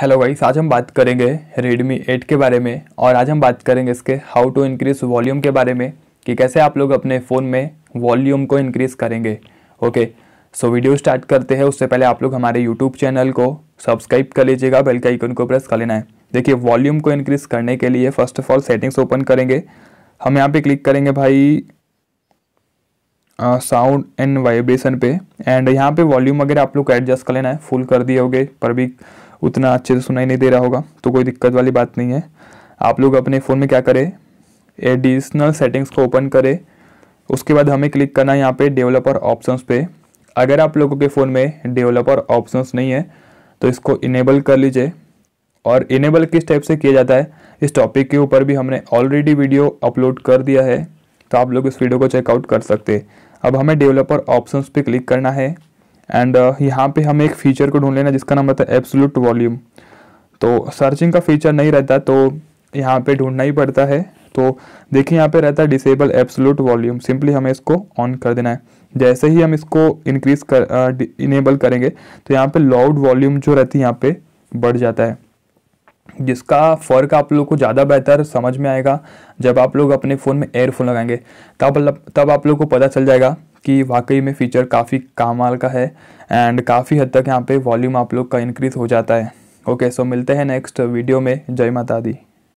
hello guys आज हम बात करेंगे Redmi 8 के बारे में और आज हम बात करेंगे इसके हाउ टू इंक्रीज वॉल्यूम के बारे में कि कैसे आप लोग अपने फ़ोन में वॉल्यूम को इंक्रीज़ करेंगे ओके सो वीडियो स्टार्ट करते हैं उससे पहले आप लोग हमारे यूट्यूब चैनल को सब्सक्राइब कर लीजिएगा बेल का आइकन को प्रेस कर लेना है देखिए वॉल्यूम को इंक्रीज़ करने के लिए first of all settings open करेंगे हम यहाँ पर क्लिक करेंगे भाई साउंड एंड वाइब्रेशन पे एंड यहाँ पे वॉल्यूम वगैरह आप लोग को एडजस्ट कर लेना है फुल कर दिए होगे पर भी उतना अच्छे से सुनाई नहीं दे रहा होगा तो कोई दिक्कत वाली बात नहीं है आप लोग अपने फ़ोन में क्या करें एडिशनल सेटिंग्स को ओपन करें उसके बाद हमें क्लिक करना है यहाँ पे डेवलपर ऑप्शंस पे अगर आप लोगों के फ़ोन में डेवलपर ऑप्शंस नहीं है तो इसको इनेबल कर लीजिए और इनेबल किस टाइप से किया जाता है इस टॉपिक के ऊपर भी हमने ऑलरेडी वीडियो अपलोड कर दिया है तो आप लोग इस वीडियो को चेकआउट कर सकते अब हमें डेवलपर ऑप्शंस पे क्लिक करना है एंड uh, यहाँ पे हमें एक फीचर को ढूंढ लेना जिसका नाम रहता है एब्सोलूट वॉल्यूम तो सर्चिंग का फीचर नहीं रहता तो यहाँ पे ढूंढना ही पड़ता है तो देखिए यहाँ पे रहता है डिसेबल एब्सोलूट वॉल्यूम सिंपली हमें इसको ऑन कर देना है जैसे ही हम इसको इनक्रीज कर इनेबल uh, करेंगे तो यहाँ पे लाउड वॉल्यूम जो रहती है यहाँ पे बढ़ जाता है जिसका फ़र्क आप लोग को ज़्यादा बेहतर समझ में आएगा जब आप लोग अपने फ़ोन में एयरफोन लगाएंगे तब तब आप लोग को पता चल जाएगा कि वाकई में फ़ीचर काफ़ी कामाल का है एंड काफ़ी हद तक यहाँ पे वॉल्यूम आप लोग का इंक्रीज़ हो जाता है ओके सो मिलते हैं नेक्स्ट वीडियो में जय माता दी